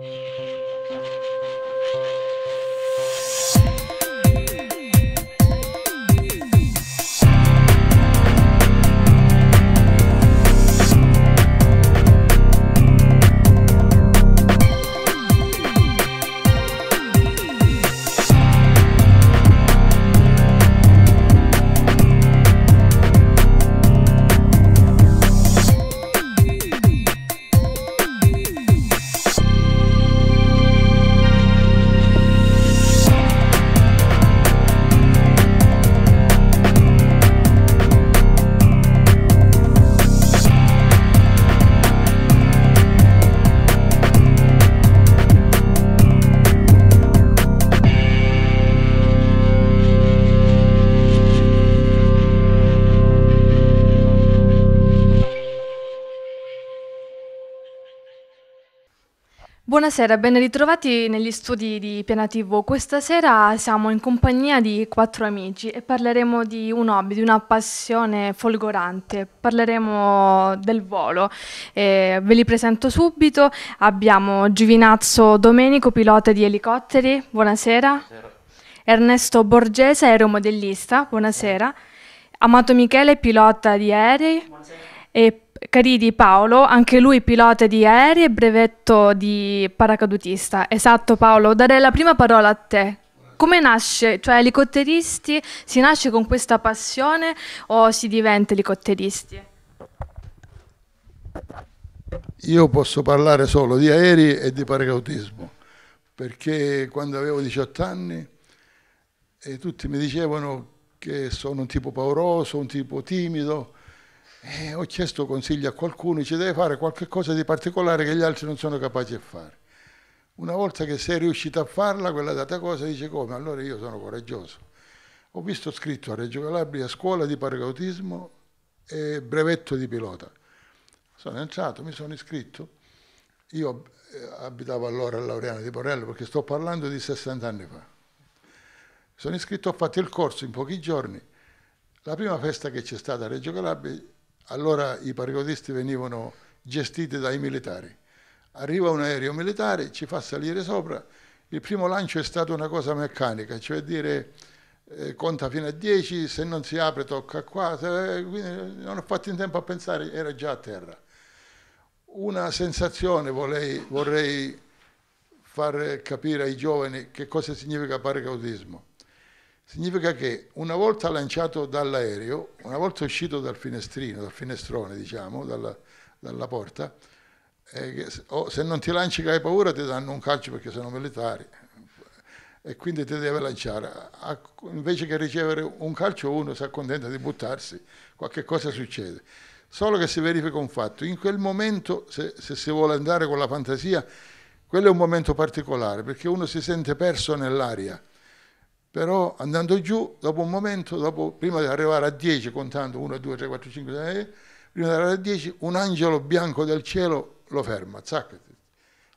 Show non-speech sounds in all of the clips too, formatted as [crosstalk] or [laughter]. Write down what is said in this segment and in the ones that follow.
Thank you. Buonasera, ben ritrovati negli studi di Piana TV. Questa sera siamo in compagnia di quattro amici e parleremo di un hobby, di una passione folgorante. Parleremo del volo. Eh, ve li presento subito. Abbiamo Giovinazzo Domenico, pilota di elicotteri. Buonasera. Buonasera. Ernesto Borgese, aeromodellista. Buonasera. Amato Michele, pilota di aerei. Buonasera. E Caridi Paolo, anche lui pilota di aerei e brevetto di paracadutista. Esatto Paolo, darei la prima parola a te. Come nasce? Cioè elicotteristi, si nasce con questa passione o si diventa elicotteristi? Io posso parlare solo di aerei e di paracadutismo, perché quando avevo 18 anni e tutti mi dicevano che sono un tipo pauroso, un tipo timido, eh, ho chiesto consigli a qualcuno, ci deve fare qualcosa di particolare che gli altri non sono capaci di fare. Una volta che sei riuscito a farla, quella data cosa dice come, allora io sono coraggioso. Ho visto scritto a Reggio Calabria scuola di paracautismo e brevetto di pilota. Sono entrato, mi sono iscritto. Io eh, abitavo allora a Laureano di Porrello perché sto parlando di 60 anni fa. Sono iscritto, ho fatto il corso in pochi giorni. La prima festa che c'è stata a Reggio Calabria allora i paracadutisti venivano gestiti dai militari. Arriva un aereo militare, ci fa salire sopra, il primo lancio è stato una cosa meccanica, cioè dire eh, conta fino a 10, se non si apre tocca qua, eh, quindi non ho fatto in tempo a pensare, era già a terra. Una sensazione vorrei, vorrei far capire ai giovani che cosa significa paracautismo Significa che una volta lanciato dall'aereo, una volta uscito dal finestrino, dal finestrone diciamo, dalla, dalla porta, eh, se non ti lanci che hai paura ti danno un calcio perché sono militari e quindi ti deve lanciare. invece che ricevere un calcio uno si accontenta di buttarsi, qualche cosa succede. Solo che si verifica un fatto, in quel momento se, se si vuole andare con la fantasia, quello è un momento particolare perché uno si sente perso nell'aria però andando giù, dopo un momento, dopo, prima di arrivare a 10, contando 1, 2, 3, 4, 5, 6, prima di arrivare a 10, un angelo bianco del cielo lo ferma, zac,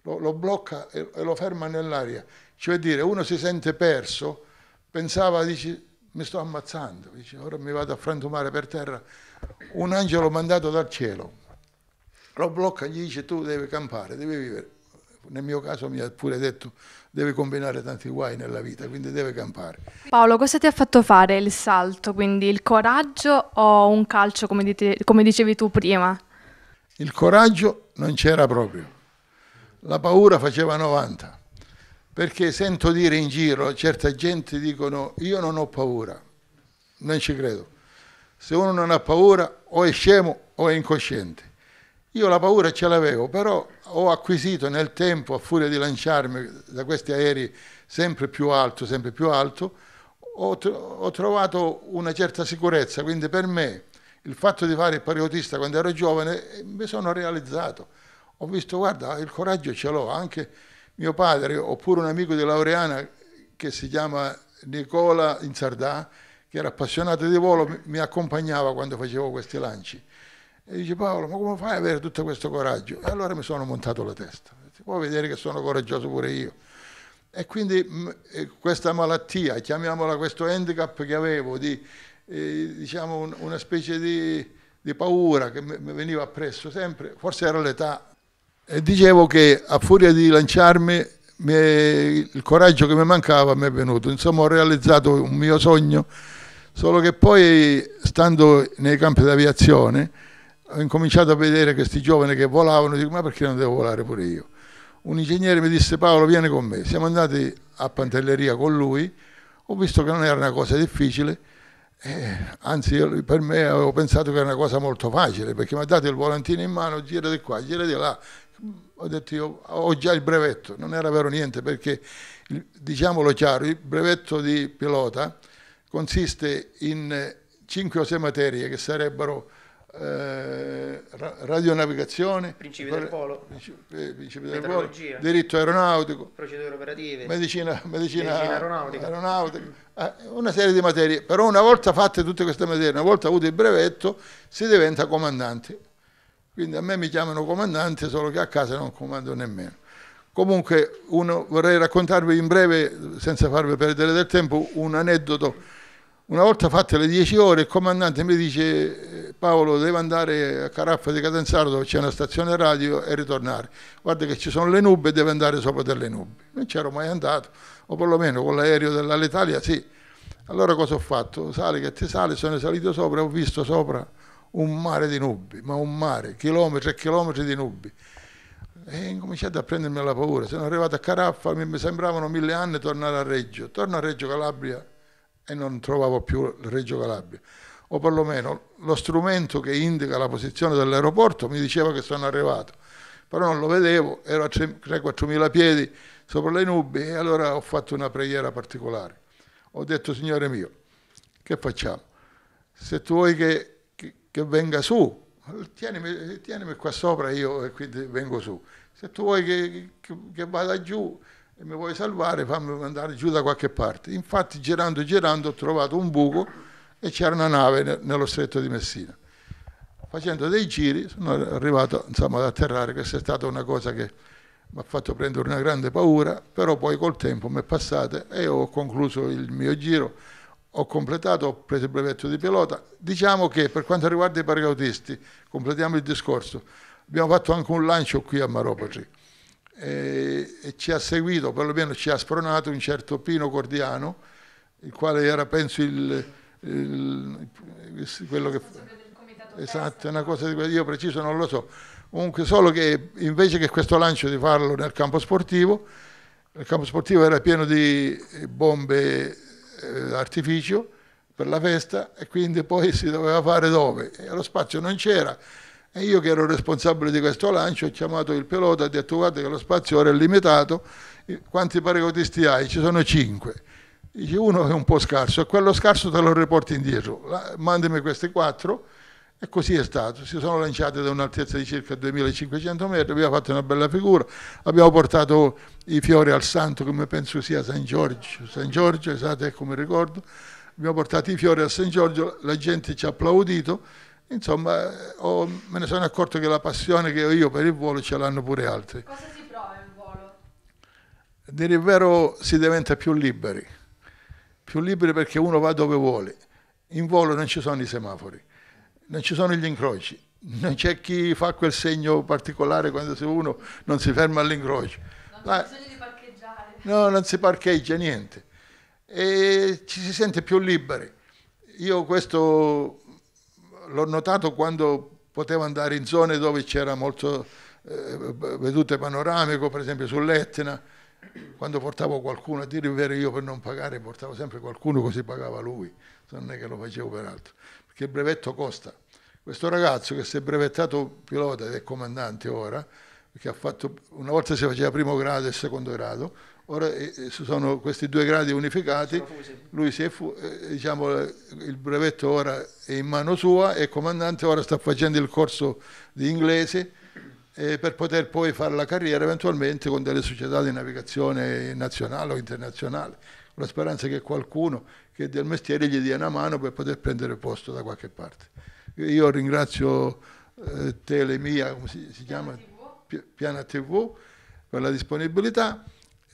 lo, lo, blocca e, e lo ferma nell'aria. Cioè dire, uno si sente perso, pensava, dice, mi sto ammazzando, dice, ora mi vado a frantumare per terra. Un angelo mandato dal cielo lo blocca, e gli dice, tu devi campare, devi vivere nel mio caso mi ha pure detto deve combinare tanti guai nella vita, quindi deve campare. Paolo, cosa ti ha fatto fare il salto? Quindi il coraggio o un calcio come, dite, come dicevi tu prima? Il coraggio non c'era proprio, la paura faceva 90, perché sento dire in giro, certa gente dicono io non ho paura, non ci credo. Se uno non ha paura o è scemo o è incosciente io la paura ce l'avevo, però ho acquisito nel tempo, a furia di lanciarmi da questi aerei sempre più alto, sempre più alto, ho, tro ho trovato una certa sicurezza, quindi per me il fatto di fare il periodista quando ero giovane eh, mi sono realizzato. Ho visto, guarda, il coraggio ce l'ho, anche mio padre, oppure un amico di Laureana che si chiama Nicola in che era appassionato di volo, mi accompagnava quando facevo questi lanci. E dice Paolo, ma come fai ad avere tutto questo coraggio? E allora mi sono montato la testa. Si può vedere che sono coraggioso pure io. E quindi eh, questa malattia, chiamiamola questo handicap che avevo, di eh, diciamo un, una specie di, di paura che mi veniva appresso sempre, forse era l'età. E dicevo che a furia di lanciarmi il coraggio che mi mancava mi è venuto, insomma ho realizzato un mio sogno, solo che poi stando nei campi d'aviazione ho incominciato a vedere questi giovani che volavano, dico ma perché non devo volare pure io? Un ingegnere mi disse Paolo vieni con me, siamo andati a Pantelleria con lui, ho visto che non era una cosa difficile, eh, anzi io, per me avevo pensato che era una cosa molto facile, perché mi ha dato il volantino in mano, gira di qua, gira di là, ho detto io ho già il brevetto, non era vero niente perché diciamolo chiaro, il brevetto di pilota consiste in 5 o 6 materie che sarebbero eh, radionavigazione, principi eh, del polo, principi, del polo diritto aeronautico, procedure operative, medicina, medicina, medicina aeronautica, aeronautica eh, una serie di materie. Però una volta fatte tutte queste materie, una volta avuto il brevetto, si diventa comandante. Quindi a me mi chiamano comandante, solo che a casa non comando nemmeno. Comunque uno, vorrei raccontarvi in breve, senza farvi perdere del tempo, un aneddoto una volta fatte le 10 ore, il comandante mi dice Paolo deve andare a Caraffa di Cadenzaro dove c'è una stazione radio e ritornare. Guarda che ci sono le nubi e deve andare sopra delle nubi. Non c'ero mai andato, o perlomeno con l'aereo dell'Alitalia sì. Allora cosa ho fatto? Sale che ti sale, sono salito sopra e ho visto sopra un mare di nubi, ma un mare, chilometri e chilometri di nubi. E ho cominciato a prendermi la paura. Sono arrivato a Caraffa, mi sembravano mille anni tornare a Reggio. Torno a Reggio Calabria e non trovavo più il Reggio Calabria o perlomeno lo strumento che indica la posizione dell'aeroporto mi diceva che sono arrivato, però non lo vedevo, ero a 3-4 mila piedi sopra le nubi e allora ho fatto una preghiera particolare. Ho detto, Signore mio, che facciamo? Se tu vuoi che, che, che venga su, tienimi, tienimi, qua sopra io e quindi vengo su. Se tu vuoi che, che vada giù, e mi vuoi salvare, fammi andare giù da qualche parte. Infatti girando e girando ho trovato un buco e c'era una nave nello stretto di Messina. Facendo dei giri sono arrivato insomma, ad atterrare, questa è stata una cosa che mi ha fatto prendere una grande paura, però poi col tempo mi è passata e ho concluso il mio giro, ho completato, ho preso il brevetto di pilota. Diciamo che per quanto riguarda i paracautisti, completiamo il discorso, abbiamo fatto anche un lancio qui a Maropoli e, e ci ha seguito, perlomeno ci ha spronato un certo Pino Cordiano, il quale era penso il, il, il quello che... Esatto, è una cosa di quello io preciso non lo so. Comunque solo che invece che questo lancio di farlo nel campo sportivo, il campo sportivo era pieno di bombe eh, artificio per la festa e quindi poi si doveva fare dove? E lo spazio non c'era e io che ero responsabile di questo lancio ho chiamato il pilota e ho detto guarda che lo spazio ora è limitato, eh, quanti paracadutisti hai? Ci sono cinque. Dice uno è un po' scarso e quello scarso te lo riporti indietro, mandami questi quattro e così è stato. Si sono lanciati da un'altezza di circa 2500 metri, abbiamo fatto una bella figura, abbiamo portato i fiori al santo come penso sia San Giorgio, San Giorgio esatto, è come ricordo, abbiamo portato i fiori a San Giorgio, la gente ci ha applaudito Insomma, ho, me ne sono accorto che la passione che ho io per il volo ce l'hanno pure altri. Cosa si prova in volo? A dire il vero si diventa più liberi, più liberi perché uno va dove vuole. In volo non ci sono i semafori, non ci sono gli incroci, non c'è chi fa quel segno particolare quando se uno non si ferma all'incrocio. Non c'è ah. bisogno di parcheggiare. No, non si parcheggia niente. E ci si sente più liberi. Io questo l'ho notato quando potevo andare in zone dove c'era molto eh, vedute panoramico, per esempio sull'Etna, quando portavo qualcuno, a dire il vero io per non pagare portavo sempre qualcuno così pagava lui, non è che lo facevo per altro, perché il brevetto costa. Questo ragazzo che si è brevettato pilota ed è comandante ora, perché ha fatto, una volta si faceva primo grado e secondo grado, Ora eh, eh, sono questi due gradi unificati, lui si è fu- eh, diciamo, il brevetto ora è in mano sua, è comandante, ora sta facendo il corso di inglese eh, per poter poi fare la carriera eventualmente con delle società di navigazione nazionale o internazionale, con la speranza che qualcuno che del mestiere gli dia una mano per poter prendere posto da qualche parte. Io ringrazio Telemia, come si, si chiama? Piana TV. Piana TV per la disponibilità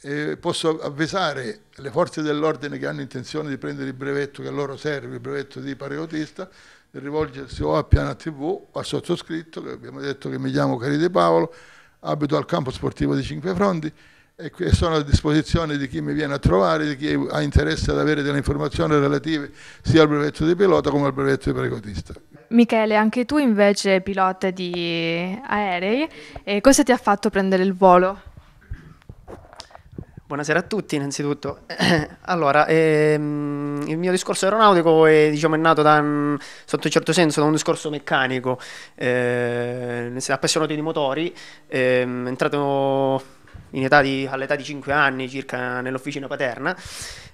eh, posso avvisare le forze dell'ordine che hanno intenzione di prendere il brevetto che a loro serve, il brevetto di paracautista, di rivolgersi o a Piana TV o al sottoscritto, che abbiamo detto che mi chiamo Caride Paolo, abito al campo sportivo di Cinque Fronti e sono a disposizione di chi mi viene a trovare, di chi ha interesse ad avere delle informazioni relative sia al brevetto di pilota come al brevetto di paracautista. Michele, anche tu invece pilota di aerei, cosa ti ha fatto prendere il volo? Buonasera a tutti, innanzitutto. [clears throat] allora, ehm, il mio discorso aeronautico è, diciamo, è nato da, sotto un certo senso da un discorso meccanico. Mi Eh, appassionato di motori, ehm, entrato di, all'età di 5 anni circa nell'officina paterna,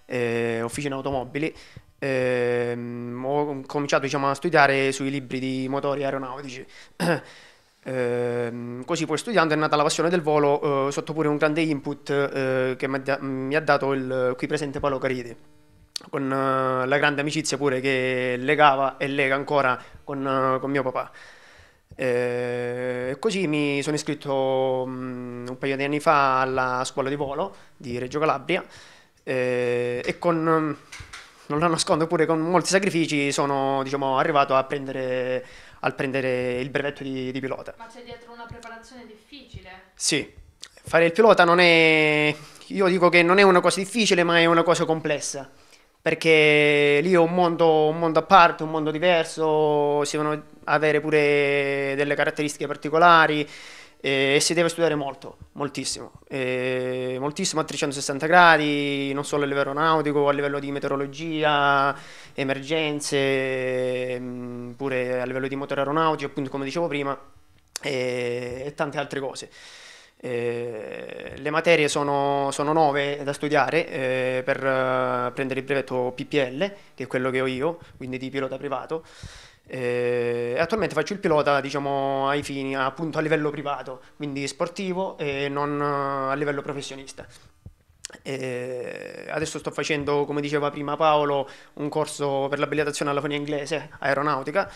eh, officina automobili. Ehm, ho cominciato diciamo, a studiare sui libri di motori aeronautici. [clears throat] Eh, così poi studiando è nata la passione del volo eh, sotto pure un grande input eh, che mi ha, dato il qui presente Paolo Caridi con eh, la grande amicizia pure che legava e lega ancora con, eh, con mio papà eh, e così mi sono iscritto um, un paio di anni fa alla scuola di volo di Reggio Calabria e con mm, non la nascondo pure con molti sacrifici sono diciamo, arrivato a prendere al prendere il brevetto di, di pilota. Ma c'è dietro una preparazione difficile? Sì, fare il pilota non è... Io dico che non è una cosa difficile, ma è una cosa complessa perché lì è un mondo, un mondo, a parte, un mondo diverso, si devono avere pure delle caratteristiche particolari, e si deve studiare molto, moltissimo, e moltissimo a 360 gradi, non solo a livello aeronautico, a livello di meteorologia, emergenze, mm, pure a livello di motore aeronautico, appunto come dicevo prima, e, e tante altre cose. Eh, le materie sono, sono, nove da studiare eh, per prendere il brevetto PPL, che è quello che ho io, quindi di pilota privato. E eh, attualmente faccio il pilota diciamo, ai fini appunto a livello privato, quindi sportivo e non eh, a livello professionista. E eh, adesso sto facendo, come diceva prima Paolo, un corso per l'abilitazione alla fonia inglese aeronautica.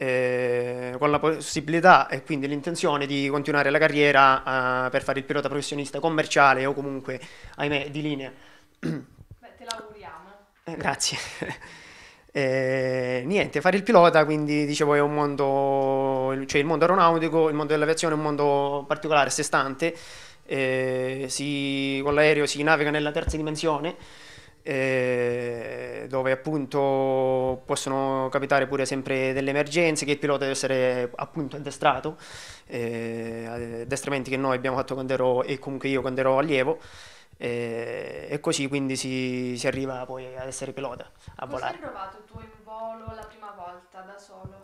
Eh, con la possibilità e quindi l'intenzione di continuare la carriera eh, per fare il pilota professionista commerciale o comunque, ahimè, di linea. Beh, te l'auguriamo. Eh, grazie. E niente, fare il pilota, quindi dicevo è un mondo, cioè il mondo aeronautico, il mondo dell'aviazione è un mondo particolare, a sé stante, eh, si, con l'aereo si naviga nella terza dimensione, eh, dove appunto possono capitare pure sempre delle emergenze che il pilota deve essere appunto addestrato, eh, addestramenti che noi abbiamo fatto quando ero, e comunque io quando ero allievo e, e così quindi si, si, arriva poi ad essere pilota, a Cosa volare. hai provato tu in volo la prima volta da solo?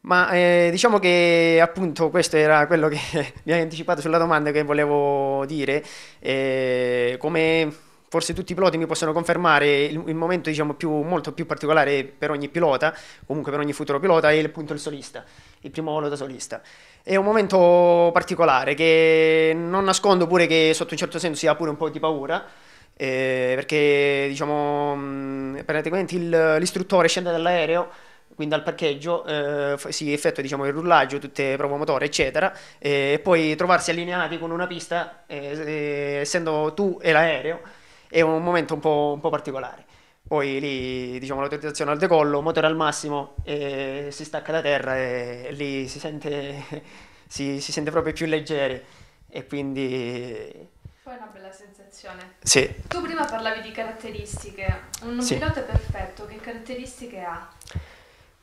Ma eh, diciamo che appunto questo era quello che [laughs] mi hai anticipato sulla domanda che volevo dire, eh, come forse tutti i piloti mi possono confermare il, il momento diciamo, più, molto più particolare per ogni pilota, comunque per ogni futuro pilota, è appunto il solista, il primo volo da solista. È un momento particolare che non nascondo pure che sotto un certo senso si ha pure un po' di paura, eh, perché diciamo mm, praticamente il, l'istruttore scende dall'aereo quindi dal parcheggio eh, si effettua diciamo, il rullaggio, tutte prove motore, eccetera, eh, e poi trovarsi allineati con una pista, eh, eh, essendo tu e l'aereo, è un momento un po', un po particolare poi lì diciamo l'autorizzazione al decollo, motore al massimo, eh, si stacca da terra e, e lì si sente, [laughs] si, si sente proprio più leggeri e quindi... Poi è una bella sensazione. Sì. Tu prima parlavi di caratteristiche, un sì. pilota perfetto che caratteristiche ha?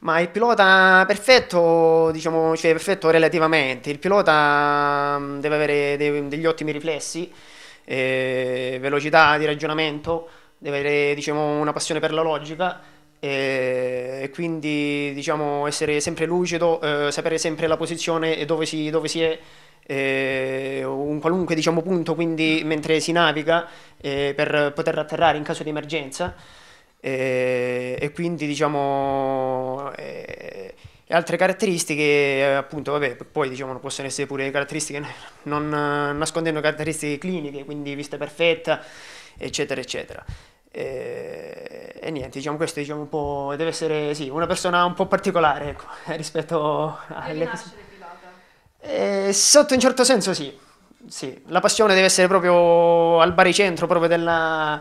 Ma il pilota perfetto, diciamo, cioè perfetto relativamente, il pilota mm, deve avere dei, degli ottimi riflessi, eh, velocità di ragionamento, deve avere diciamo, una passione per la logica e quindi diciamo, essere sempre lucido, eh, sapere sempre la posizione e dove si, dove si è, eh, un qualunque diciamo, punto quindi, mentre si naviga eh, per poter atterrare in caso di emergenza e quindi diciamo altre caratteristiche, appunto, vabbè, poi diciamo, possono essere pure caratteristiche, non nascondendo caratteristiche cliniche, quindi vista perfetta, eccetera, eccetera. E, e niente, diciamo questo diciamo un po', deve essere sì, una persona un po' particolare ecco, [laughs] rispetto alle persone. Eh, sotto un certo senso sì. sì. la passione deve essere proprio al baricentro proprio della,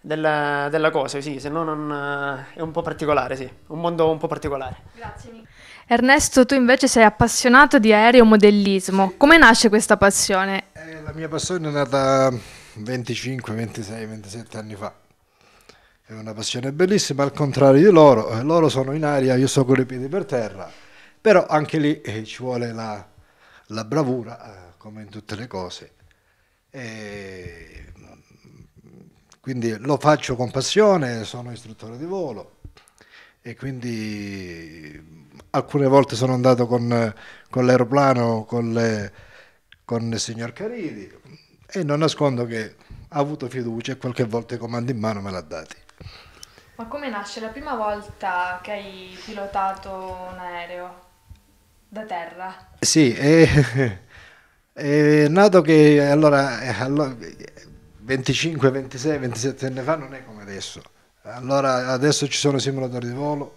della, della cosa, sì, se no non, eh, è un po' particolare, sì, un mondo un po' particolare. Grazie. Ernesto, tu invece sei appassionato di aeromodellismo, come nasce questa passione? Eh, la mia passione è nata 25, 26, 27 anni fa è una passione bellissima, al contrario di loro, eh, loro sono in aria, io sto con i piedi per terra, però anche lì eh, ci vuole la, la bravura, eh, come in tutte le cose. E, mm, quindi lo faccio con passione, sono istruttore di volo e quindi mm, alcune volte sono andato con, con l'aeroplano, con, le, con il signor Caridi e non nascondo che ha avuto fiducia e qualche volta i comandi in mano me l'ha dati. Ma come nasce la prima volta che hai pilotato un aereo da terra? Sì, è, è [laughs] nato che allora, allora 25, 26, 27 anni fa non è come adesso. Allora adesso ci sono simulatori di volo,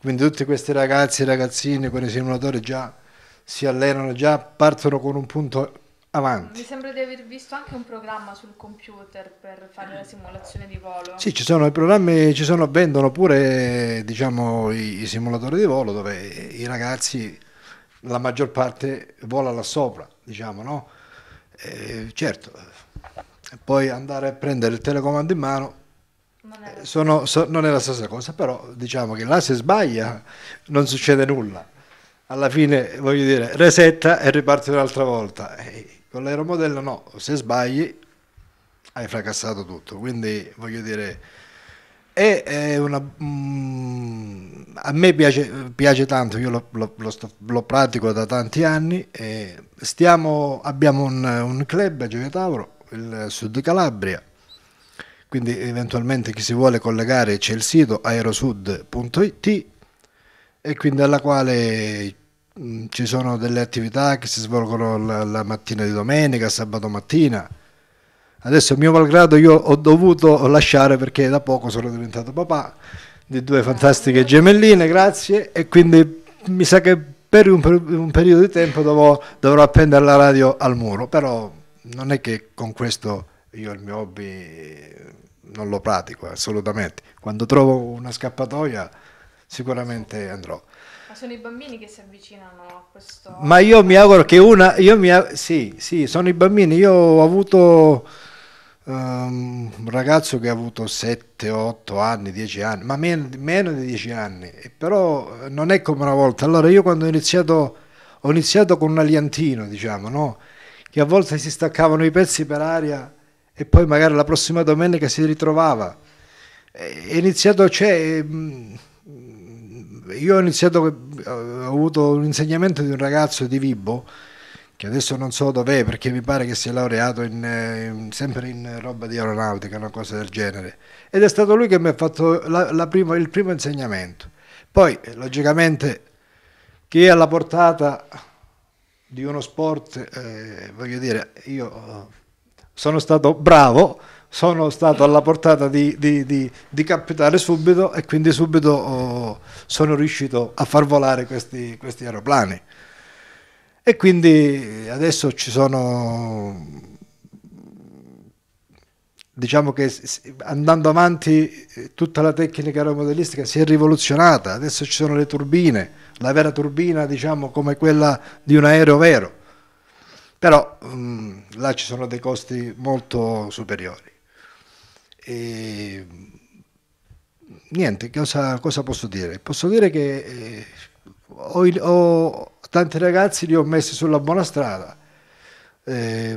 quindi tutti questi ragazzi e ragazzine con i simulatori già si allenano, già partono con un punto avanti. Mi sembra di aver visto anche un programma sul computer per fare la simulazione di volo. Sì, ci sono i programmi, ci sono, vendono pure diciamo, i, i simulatori di volo dove i ragazzi, la maggior parte vola là sopra, diciamo, no? Eh, certo, poi andare a prendere il telecomando in mano non è, eh, sono, so, non è la stessa cosa, però diciamo che là se sbaglia non succede nulla. Alla fine, voglio dire, resetta e riparte un'altra volta. E con l'aeromodello no, se sbagli hai fracassato tutto, quindi voglio dire... È una, mm, a me piace, piace tanto, io lo, lo, lo, sto, lo, pratico da tanti anni. Stiamo, abbiamo un, un, club a Gioia Tauro, il Sud Calabria, quindi eventualmente chi si vuole collegare c'è il sito aerosud.it e quindi alla quale Mm, ci sono delle attività che si svolgono la, la, mattina di domenica, sabato mattina. Adesso, mio malgrado, io ho dovuto lasciare perché da poco sono diventato papà di due fantastiche gemelline, grazie, e quindi mi sa che per un, per un periodo di tempo dovrò, dovrò appendere la radio al muro, però non è che con questo io il mio hobby non lo pratico assolutamente. Quando trovo una scappatoia sicuramente andrò sono i bambini che si avvicinano a questo... Ma io mi auguro che una... Io mi, sì, sì, sono i bambini. Io ho avuto um, un ragazzo che ha avuto 7, 8 anni, 10 anni, ma meno, meno di 10 anni, però eh, non è come una volta. Allora io quando ho iniziato, ho iniziato con un aliantino, diciamo, no? che a volte si staccavano i pezzi per aria e poi magari la prossima domenica si ritrovava. È iniziato, cioè mm, io ho iniziato, eh, ho avuto un insegnamento di un ragazzo di Vibo che adesso non so dov'è perché mi pare che sia laureato in, in, sempre in roba di aeronautica, una cosa del genere. Ed è stato lui che mi ha fatto la, la prima, il primo insegnamento. Poi, logicamente, chi è alla portata di uno sport, eh, voglio dire, io eh, sono stato bravo sono stato alla portata di, di, di, di, capitare subito e quindi subito oh, sono riuscito a far volare questi, questi, aeroplani. E quindi adesso ci sono, diciamo che andando avanti eh, tutta la tecnica aeromodellistica si è rivoluzionata, adesso ci sono le turbine, la vera turbina diciamo come quella di un aereo vero, però mh, mm, là ci sono dei costi molto superiori. E, niente, cosa, cosa, posso dire? Posso dire che eh, ho, ho, tanti ragazzi li ho messi sulla buona strada. Eh,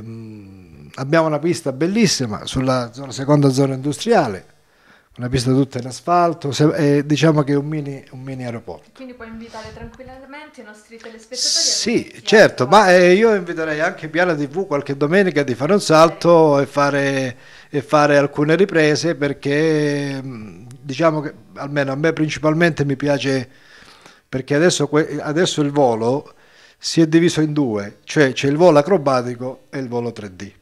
abbiamo una pista bellissima sulla, sulla seconda zona industriale una pista tutta in asfalto, se, eh, diciamo che è un mini, un mini aeroporto. quindi puoi invitare tranquillamente i nostri telespettatori? Sì, certo, ma eh, io inviterei anche Piana TV qualche domenica di fare un salto okay. e, fare, e, fare, alcune riprese perché mm, diciamo che almeno a me principalmente mi piace perché adesso, adesso il volo si è diviso in due, cioè c'è il volo acrobatico e il volo 3D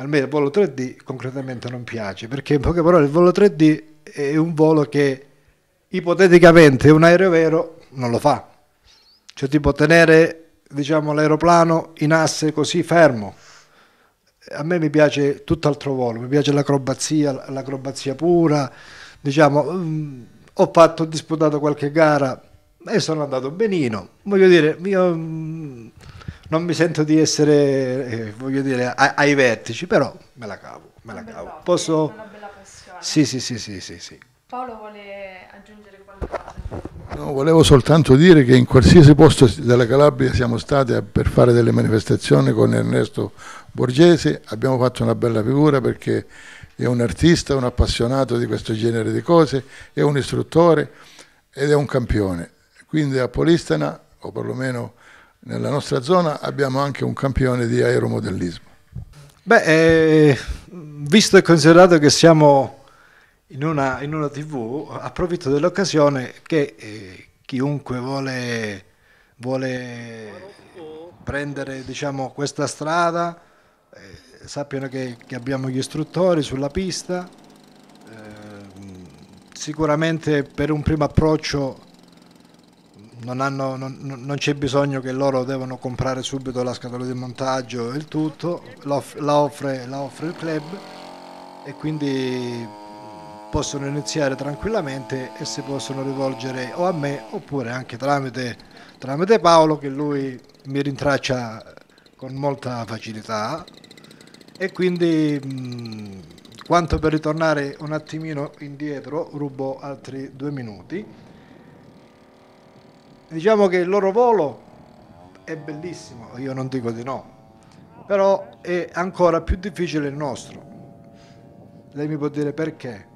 almeno il volo 3D concretamente non piace, perché in poche parole il volo 3D è un volo che ipoteticamente un aereo vero non lo fa. Cioè tipo tenere diciamo, l'aeroplano in asse così fermo. A me mi piace tutt'altro volo, mi piace l'acrobazia, l'acrobazia pura, diciamo, mm, ho fatto, ho disputato qualche gara e sono andato benino. Voglio dire, io mm, non mi sento di essere, eh, voglio dire, ai, ai, vertici, però me la cavo, me la cavo. Hobby, Posso... Una bella passione. Sì, sì, sì, sì, sì, sì. Paolo vuole aggiungere qualcosa? No, volevo soltanto dire che in qualsiasi posto della Calabria siamo stati per fare delle manifestazioni con Ernesto Borgese, abbiamo fatto una bella figura perché è un artista, un appassionato di questo genere di cose, è un istruttore ed è un campione. Quindi a Polistana, o perlomeno nella nostra zona abbiamo anche un campione di aeromodellismo. Beh, eh, visto e considerato che siamo in una, in una tv, approfitto dell'occasione che eh, chiunque vuole, vuole prendere diciamo, questa strada, eh, sappiano che, che, abbiamo gli istruttori sulla pista, eh, sicuramente per un primo approccio non, hanno, non, non, c'è bisogno che loro devono comprare subito la scatola di montaggio e il tutto, la, offre, la offre il club e quindi possono iniziare tranquillamente e si possono rivolgere o a me oppure anche tramite, tramite Paolo che lui mi rintraccia con molta facilità e quindi mh, quanto per ritornare un attimino indietro rubo altri due minuti Diciamo che il loro volo è bellissimo, io non dico di no, però è ancora più difficile il nostro. Lei mi può dire perché?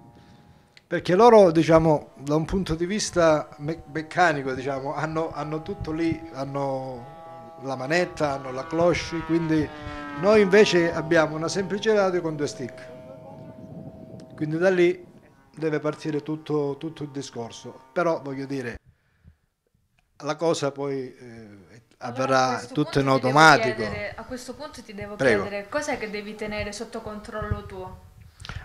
Perché loro, diciamo, da un punto di vista me- meccanico, diciamo, hanno, hanno tutto lì, hanno la manetta, hanno la cloche, quindi noi invece abbiamo una semplice radio con due stick. Quindi da lì deve partire tutto, tutto il discorso. Però voglio dire, la cosa poi eh, avverrà allora, tutto in automatico. Chiedere, a questo punto ti devo Prego. chiedere cos'è che devi tenere sotto controllo tuo?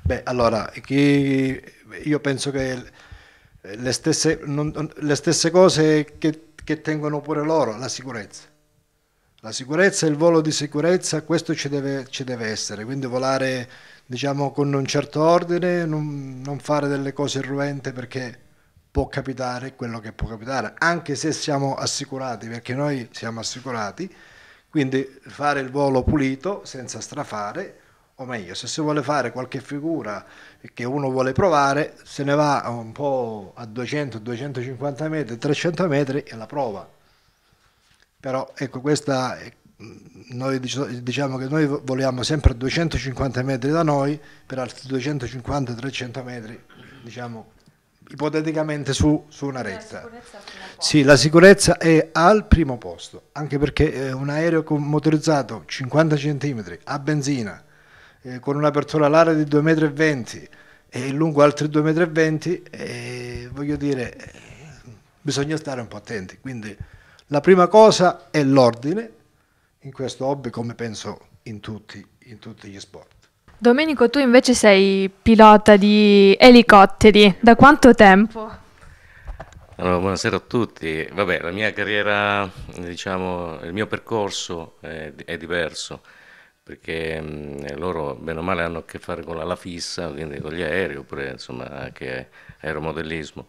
Beh, allora, chi, io penso che le stesse, non, le stesse cose che, che, tengono pure loro, la sicurezza. La sicurezza, il volo di sicurezza, questo ci deve, ci deve essere, quindi volare diciamo con un certo ordine, non, non fare delle cose irruente perché può capitare quello che può capitare, anche se siamo assicurati, perché noi siamo assicurati, quindi fare il volo pulito senza strafare, o meglio, se si vuole fare qualche figura che uno vuole provare, se ne va un po' a 200, 250 metri, 300 metri e la prova. Però ecco, questa noi diciamo che noi voliamo sempre a 250 metri da noi, per altri 250-300 metri, diciamo, ipoteticamente su, su una retta. sì, la sicurezza è al primo posto, anche perché eh, un aereo motorizzato 50 cm a benzina, eh, con un'apertura apertura all'area di 2,20 m e lungo altri 2,20 m, eh, voglio dire, eh, bisogna stare un po' attenti. Quindi la prima cosa è l'ordine, in questo hobby come penso in tutti, in tutti gli sport. Domenico, tu invece sei pilota di elicotteri, da quanto tempo? Allora, buonasera a tutti, vabbè la mia carriera, diciamo, il mio percorso è, è diverso perché mh, mm, loro bene o male hanno a che fare con la, fissa, quindi con gli aerei oppure insomma anche aeromodellismo.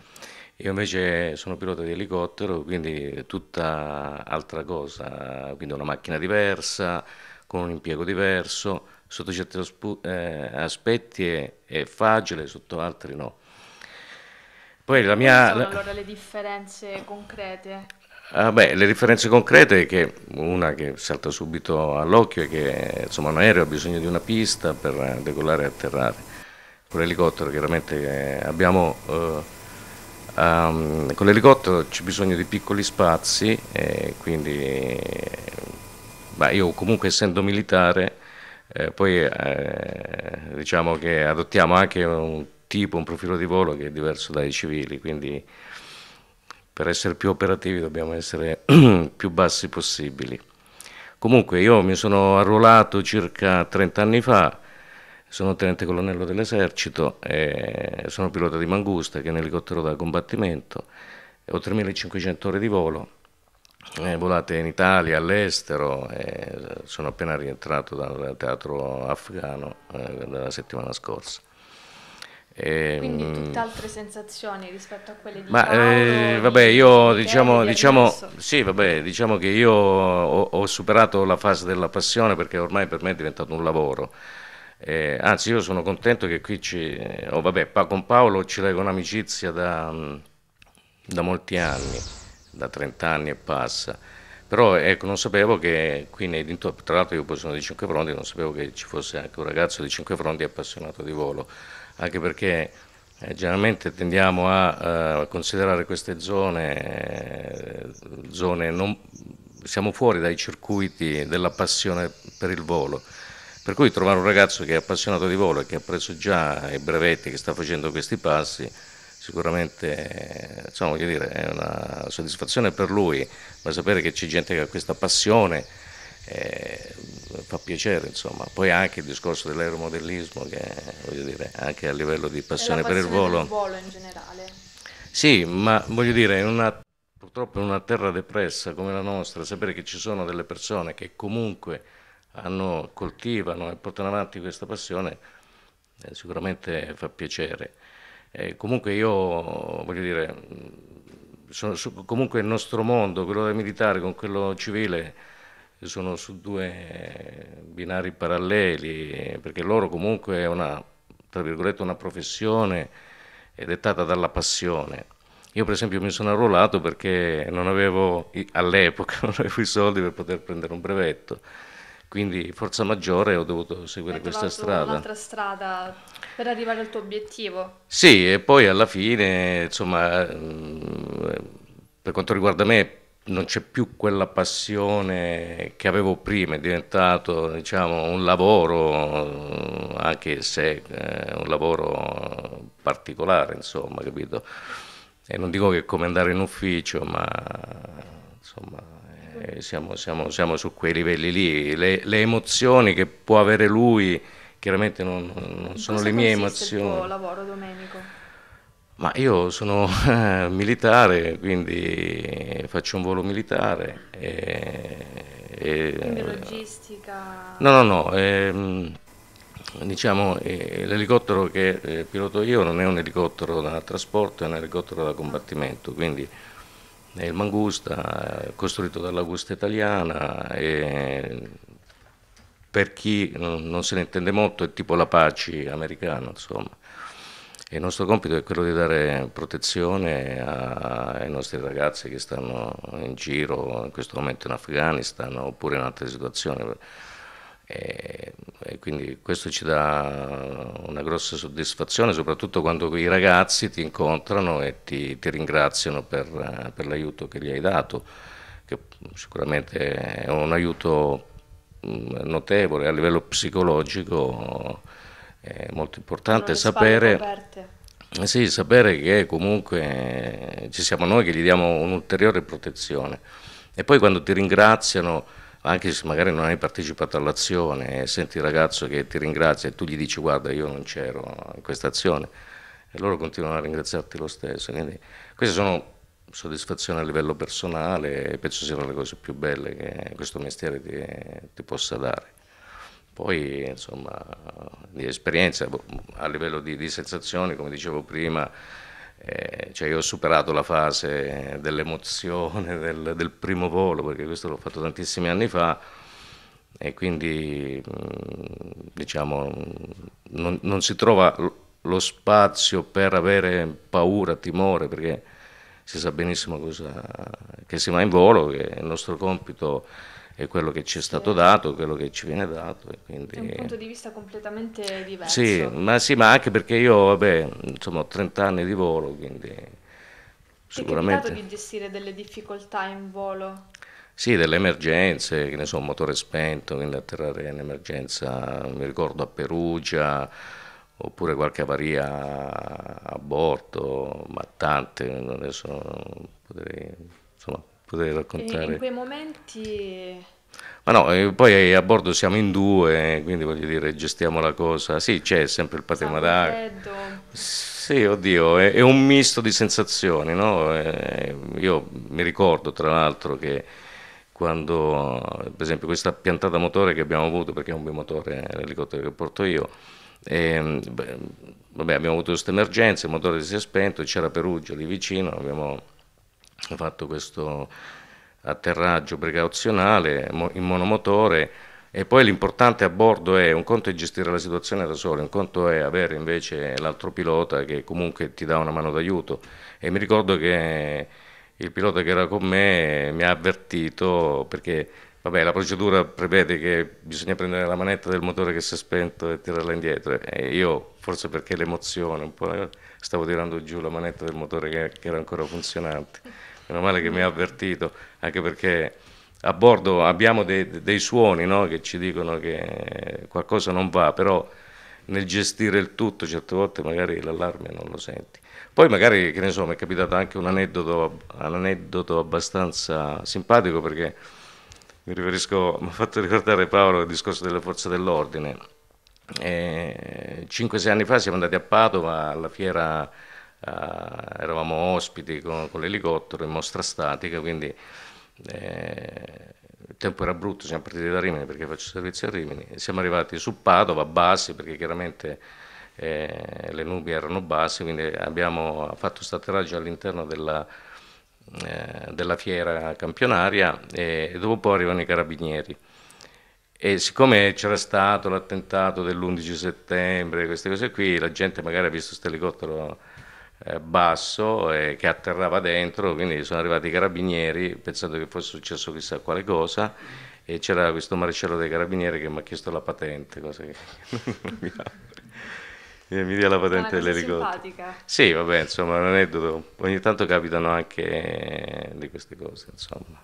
Io invece sono pilota di elicottero, quindi tutta altra cosa, quindi una macchina diversa, con un impiego diverso sotto certi eh, aspetti è, è facile, sotto altri no. Poi la mia... Quali sono allora le differenze concrete? Ah beh, le differenze concrete è che una che salta subito all'occhio è che insomma, un aereo ha bisogno di una pista per decollare e atterrare. Con l'elicottero chiaramente eh, abbiamo... Eh, um, con l'elicottero c'è bisogno di piccoli spazi, eh, quindi eh, io comunque essendo militare eh, poi eh, diciamo che adottiamo anche un tipo, un profilo di volo che è diverso dai civili, quindi per essere più operativi dobbiamo essere [clears throat] più bassi possibili. Comunque io mi sono arruolato circa 30 anni fa, sono tenente colonnello dell'esercito, sono pilota di Mangusta che è un elicottero da combattimento, ho 3500 ore di volo è volata in Italia, all'estero, sono appena rientrato dal teatro afghano eh, la settimana scorsa. E, ehm, Quindi altre sensazioni rispetto a quelle di Ma Paolo, eh, vabbè, io diciamo, diciamo, sì, vabbè, diciamo che io ho, ho, superato la fase della passione perché ormai per me è diventato un lavoro. Eh, anzi, io sono contento che qui ci, oh, vabbè, con Paolo ci leggo un'amicizia da, da molti anni da 30 anni e passa, però ecco, non sapevo che qui nei dintorni, tra l'altro io poi sono di Cinque Fronti, non sapevo che ci fosse anche un ragazzo di Cinque Fronti appassionato di volo, anche perché eh, generalmente tendiamo a eh, considerare queste zone, eh, zone non, siamo fuori dai circuiti della passione per il volo. Per cui trovare un ragazzo che è appassionato di volo e che ha preso già i brevetti, che sta facendo questi passi, sicuramente insomma, diciamo, voglio dire, è una soddisfazione per lui, ma sapere che c'è gente che ha questa passione eh, fa piacere, insomma. Poi anche il discorso dell'aeromodellismo, che voglio dire, anche a livello di passione, passione per il volo. volo in generale. Sì, ma voglio dire, una, purtroppo in una terra depressa come la nostra, sapere che ci sono delle persone che comunque hanno, coltivano e portano avanti questa passione eh, sicuramente fa piacere. Eh, comunque io, voglio dire, sono, su, comunque il nostro mondo, quello militare con quello civile, sono su due binari paralleli, perché loro comunque è una, tra virgolette, una professione dettata dalla passione. Io per esempio mi sono arruolato perché non avevo, all'epoca, [laughs] non avevo i soldi per poter prendere un brevetto quindi forza maggiore ho dovuto seguire Hai questa strada. Un'altra strada per arrivare al tuo obiettivo. Sì, e poi alla fine, insomma, eh, per quanto riguarda me, non c'è più quella passione che avevo prima, è diventato diciamo, un lavoro, anche se eh, un lavoro particolare, insomma, capito? E non dico che è come andare in ufficio, ma insomma eh, siamo, siamo, siamo, su quei livelli lì. Le, le, emozioni che può avere lui, chiaramente non, non sono le mie emozioni. Il tuo lavoro domenico? Ma io sono eh, [laughs] militare, quindi faccio un volo militare. Eh, e, e, logistica? No, no, no. Ehm, diciamo eh, l'elicottero che eh, piloto io non è un elicottero da trasporto, è un elicottero da combattimento, quindi il Mangusta, eh, costruito dall'Augusta Italiana, e per chi non se ne intende molto è tipo l'Apache americano, insomma. E il nostro compito è quello di dare protezione ai nostri ragazzi che stanno in giro in questo momento in Afghanistan oppure in altre situazioni. E e quindi questo ci dà una grossa soddisfazione, soprattutto quando i ragazzi ti incontrano e ti, ti ringraziano per, per l'aiuto che gli hai dato, che sicuramente è un aiuto notevole a livello psicologico, è molto importante sapere... Eh sì, sapere che comunque ci siamo noi che gli diamo un'ulteriore protezione. E poi quando ti ringraziano anche se magari non hai partecipato all'azione, senti il ragazzo che ti ringrazia e tu gli dici guarda io non c'ero in questa azione, e loro continuano a ringraziarti lo stesso. Quindi queste sono soddisfazioni a livello personale e penso siano le cose più belle che questo mestiere ti, ti possa dare. Poi, insomma, di esperienza, boh, a livello di, di sensazioni, come dicevo prima, eh, cioè io ho superato la fase dell'emozione, [laughs] del, del, primo volo, perché questo l'ho fatto tantissimi anni fa e quindi mm, diciamo non, non si trova lo spazio per avere paura, timore, perché si sa benissimo cosa, che si va in volo, che il nostro compito è è quello che ci è stato dato, quello che ci viene dato. Quindi... È un punto di vista completamente diverso. Sì, ma, sì, ma anche perché io vabbè, insomma, ho 30 anni di volo, quindi sicuramente... Ti è di gestire delle difficoltà in volo? Sì, delle emergenze, che ne so, un motore spento, quindi atterrare in emergenza, mi ricordo a Perugia, oppure qualche avaria a bordo, ma tante, adesso potrei, insomma, potrei raccontare. in quei momenti... Ma no, eh, poi eh, a bordo siamo in due, quindi voglio dire, gestiamo la cosa. Sì, c'è sempre il patema d'acqua. Sì, oddio, è, è, un misto di sensazioni, no? eh, Io mi ricordo, tra l'altro, che quando, per esempio, questa piantata motore che abbiamo avuto, perché è un bimotore eh, l'elicottero che porto io, e, ehm, beh, vabbè, abbiamo avuto questa emergenza, il motore si è spento, c'era Perugia lì vicino, abbiamo ho fatto questo atterraggio precauzionale in monomotore e poi l'importante a bordo è un conto è gestire la situazione da solo, un conto è avere invece l'altro pilota che comunque ti dà una mano d'aiuto e mi ricordo che il pilota che era con me mi ha avvertito perché vabbè, la procedura prevede che bisogna prendere la manetta del motore che si è spento e tirarla indietro e io forse perché l'emozione un po' eh, stavo tirando giù la manetta del motore che, che era ancora funzionante meno male che mi ha avvertito, anche perché a bordo abbiamo dei, dei suoni no? che ci dicono che qualcosa non va, però nel gestire il tutto certe volte magari l'allarme non lo senti. Poi magari, che ne so, mi è capitato anche un aneddoto, un aneddoto abbastanza simpatico perché mi riferisco, [laughs] mi ha fatto ricordare Paolo il discorso delle forze dell'ordine. 5-6 eh, anni fa siamo andati a Padova alla fiera eh, eravamo ospiti con, con l'elicottero in mostra statica, quindi eh, il tempo era brutto, siamo partiti da Rimini perché faccio servizio a Rimini, siamo arrivati su Padova, bassi perché chiaramente eh, le nubi erano basse, quindi abbiamo fatto stateraggio all'interno della, eh, della fiera campionaria e, e dopo poi arrivano i carabinieri. E siccome c'era stato l'attentato dell'11 settembre, queste cose qui, la gente magari ha visto questo elicottero eh, basso e che atterrava dentro, quindi sono arrivati i carabinieri pensando che fosse successo chissà quale cosa e c'era questo maresciallo dei carabinieri che mi ha chiesto la patente, cosa che [laughs] eh, mi dia la patente dell'elicottero. Sì, vabbè, insomma, un aneddoto. Ogni tanto capitano anche di queste cose, insomma.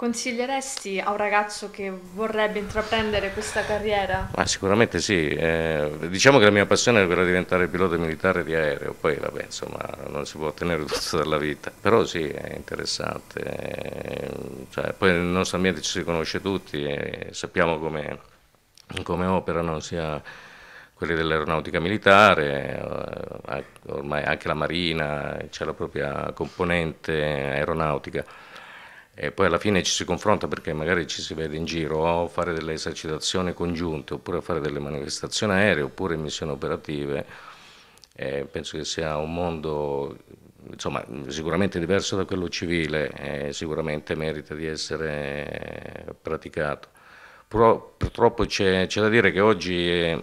Consiglieresti a un ragazzo che vorrebbe intraprendere questa carriera? Ma sicuramente sì, eh, diciamo che la mia passione è quella di diventare pilota militare di aereo, poi vabbè insomma non si può ottenere tutto dalla vita, però sì è interessante, eh, cioè, poi nel nostro ambiente ci si conosce tutti e sappiamo come, come operano sia quelli dell'aeronautica militare, eh, ormai anche la marina c'è la propria componente aeronautica e poi alla fine ci si confronta perché magari ci si vede in giro a fare delle esercitazioni congiunte oppure a fare delle manifestazioni aeree oppure missioni operative, eh, penso che sia un mondo insomma, sicuramente diverso da quello civile e sicuramente merita di essere praticato. Però, purtroppo c'è, da dire che oggi, eh,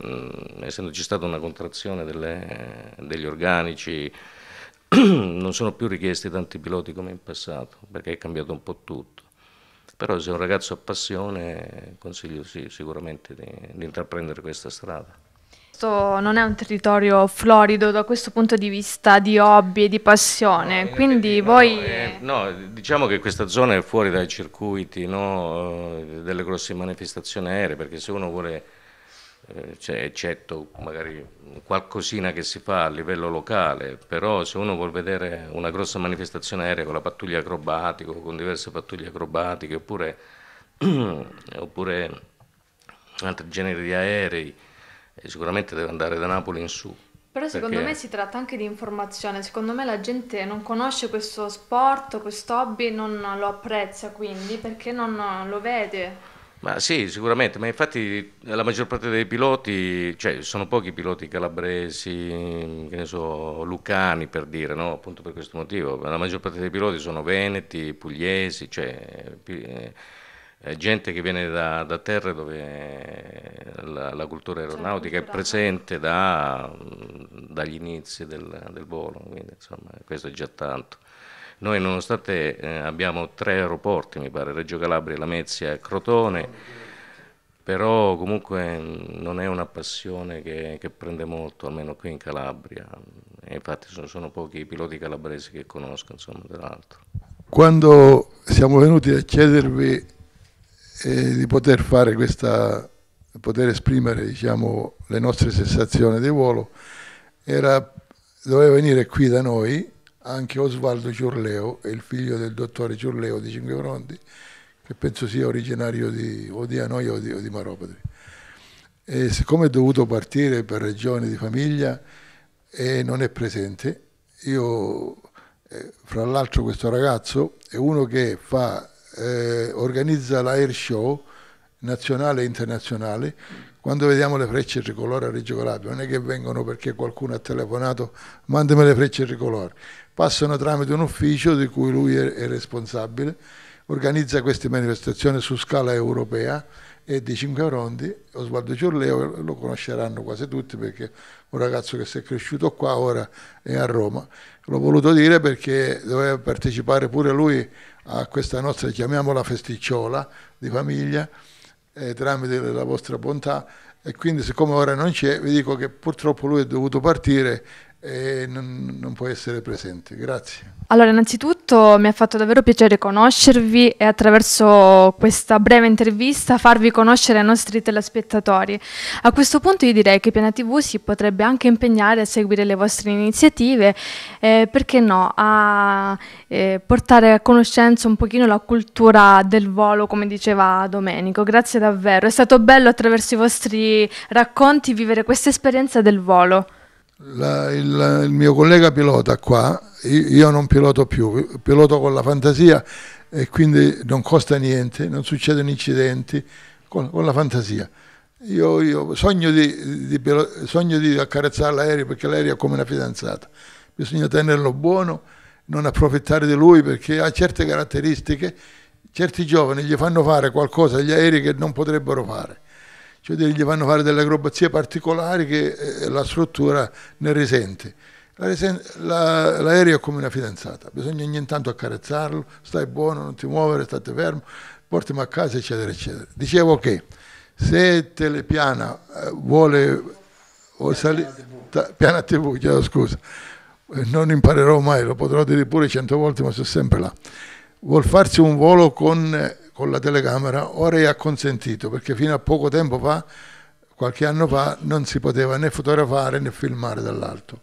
essendoci stata una contrazione delle, degli organici, [clears throat] non sono più richiesti tanti piloti come in passato, perché è cambiato un po' tutto. Però se un ragazzo ha passione, consiglio sì, sicuramente di, di intraprendere questa strada questo non è un territorio florido da questo punto di vista di hobby e di passione, no, quindi no, voi... Eh, no, diciamo che questa zona è fuori dai circuiti no, eh, delle grosse manifestazioni aeree, perché se uno vuole cioè, eccetto magari qualcosina che si fa a livello locale, però se uno vuol vedere una grossa manifestazione aerea con la pattuglia acrobatica, con diverse pattuglie acrobatiche, oppure, [clears throat] oppure altri generi di aerei, eh, sicuramente deve andare da Napoli in su. Però secondo perché... me si tratta anche di informazione, secondo me la gente non conosce questo sport, questo hobby, non lo apprezza quindi perché non lo vede. Ma sì, sicuramente, ma infatti la maggior parte dei piloti, cioè sono pochi piloti calabresi, che ne so, lucani per dire, no? appunto per questo motivo, la maggior parte dei piloti sono veneti, pugliesi, cioè eh, gente che viene da, da terre dove la, la cultura aeronautica è presente certo. da, mm, dagli inizi del, del volo, quindi insomma questo è già tanto. Noi nonostante eh, abbiamo tre aeroporti, mi pare, Reggio Calabria, Lamezia e Crotone, però comunque non è una passione che, che, prende molto, almeno qui in Calabria. E infatti sono, sono, pochi i piloti calabresi che conosco, insomma, tra Quando siamo venuti a chiedervi eh, di poter fare questa, poter esprimere diciamo, le nostre sensazioni di volo, era, doveva venire qui da noi anche Osvaldo Ciurleo, è il figlio del dottore Ciurleo di Cinque Pronti, che penso sia originario di, o Hanoi o di, o di Maropatri. E siccome è dovuto partire per ragioni di famiglia e non è presente, io, eh, fra l'altro questo ragazzo è uno che fa, eh, organizza l'air show nazionale e internazionale quando vediamo le frecce tricolore a Reggio Calabria, non è che vengono perché qualcuno ha telefonato, mandami le frecce tricolore, passano tramite un ufficio di cui lui è responsabile, organizza queste manifestazioni su scala europea e di Cinque Rondi, Osvaldo Ciorleo lo conosceranno quasi tutti perché un ragazzo che si è cresciuto qua ora è a Roma. L'ho voluto dire perché doveva partecipare pure lui a questa nostra, chiamiamola festicciola di famiglia, eh, tramite la vostra bontà e quindi siccome ora non c'è vi dico che purtroppo lui è dovuto partire e non, non, può essere presente. Grazie. Allora, innanzitutto mi ha fatto davvero piacere conoscervi e attraverso questa breve intervista farvi conoscere i nostri telespettatori. A questo punto io direi che Piana TV si potrebbe anche impegnare a seguire le vostre iniziative, eh, perché no, a eh, portare a conoscenza un pochino la cultura del volo, come diceva Domenico. Grazie davvero, è stato bello attraverso i vostri racconti vivere questa esperienza del volo la, il, il, mio collega pilota qua, io, non piloto più, piloto con la fantasia e quindi non costa niente, non succedono incidenti, con, con la fantasia. Io, io sogno, di, di, sogno, di, accarezzare l'aereo perché l'aereo è come una fidanzata, bisogna tenerlo buono, non approfittare di lui perché ha certe caratteristiche, certi giovani gli fanno fare qualcosa agli aerei che non potrebbero fare cioè gli fanno fare delle acrobazie particolari che eh, la struttura ne risente. La, l'aereo è come una fidanzata, bisogna ogni tanto accarezzarlo, stai buono, non ti muovere, state fermo, portami a casa, eccetera, eccetera. Dicevo che se Telepiana eh, vuole o salire, piana TV, chiedo scusa, eh, non imparerò mai, lo potrò dire pure cento volte, ma sono sempre là. Vuol farsi un volo con con la telecamera ora è consentito perché fino a poco tempo fa, qualche anno fa, non si poteva né fotografare né filmare dall'alto.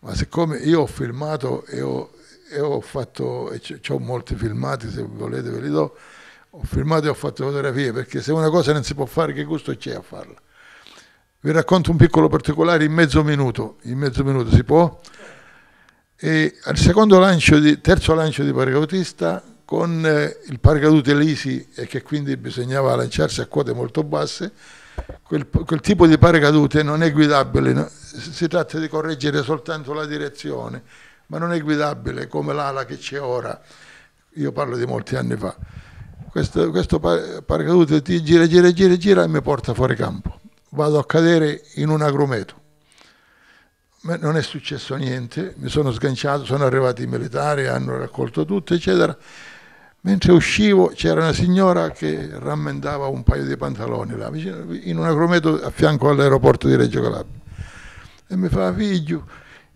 Ma siccome io ho filmato e ho, e ho fatto, e ho molti filmati, se volete ve li do, ho filmato e ho fatto fotografie perché se una cosa non si può fare che gusto c'è a farla. Vi racconto un piccolo particolare in mezzo minuto, in mezzo minuto si può? E al secondo lancio di, terzo lancio di paracautista con eh, il paracadute lisi e che quindi bisognava lanciarsi a quote molto basse, quel, quel tipo di paracadute non è guidabile, no? si tratta di correggere soltanto la direzione, ma non è guidabile come l'ala che c'è ora, io parlo di molti anni fa. Questo, questo paracadute ti gira, gira, gira, gira e mi porta fuori campo, vado a cadere in un agrumeto. Ma non è successo niente, mi sono sganciato, sono arrivati i militari, hanno raccolto tutto, eccetera Mentre uscivo c'era una signora che rammendava un paio di pantaloni là, vicino, in un agrumeto a fianco all'aeroporto di Reggio Calabria. E mi fa, figlio,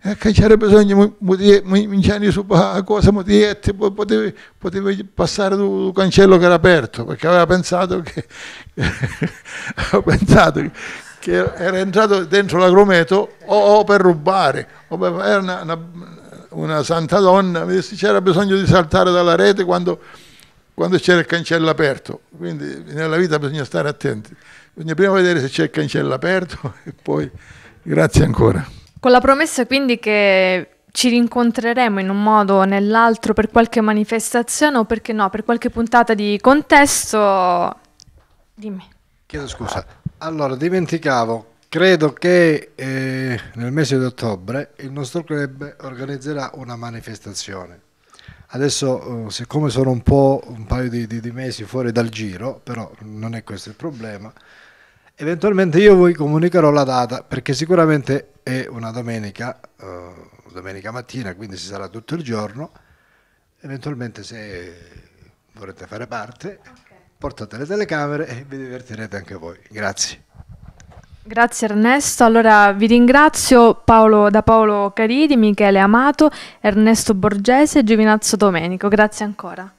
eh, che c'era bisogno di mangiare su cosa motivetti, potevi, potevi passare dal cancello che era aperto, perché aveva pensato che, [laughs] pensato che era entrato dentro l'agrometo o, o, per rubare, o per, era una, una, una santa donna, mi disse c'era bisogno di saltare dalla rete quando quando c'era il cancello aperto, quindi nella vita bisogna stare attenti. Bisogna prima vedere se c'è il cancello aperto [laughs] e poi grazie ancora. Con la promessa quindi che ci rincontreremo in un modo o nell'altro per qualche manifestazione o perché no, per qualche puntata di contesto. Dimmi. Chiedo scusa. Allora, dimenticavo, credo che eh, nel mese di ottobre il nostro club organizzerà una manifestazione. Adesso, eh, siccome sono un po' un paio di, di, di mesi fuori dal giro, però non è questo il problema, eventualmente io vi comunicherò la data perché sicuramente è una domenica, eh, domenica mattina, quindi si sarà tutto il giorno. Eventualmente se vorrete fare parte, okay. portate le telecamere e vi divertirete anche voi. Grazie. Grazie Ernesto, allora vi ringrazio Paolo, da Paolo Caridi, Michele Amato, Ernesto Borgese e Giovinazzo Domenico, grazie ancora.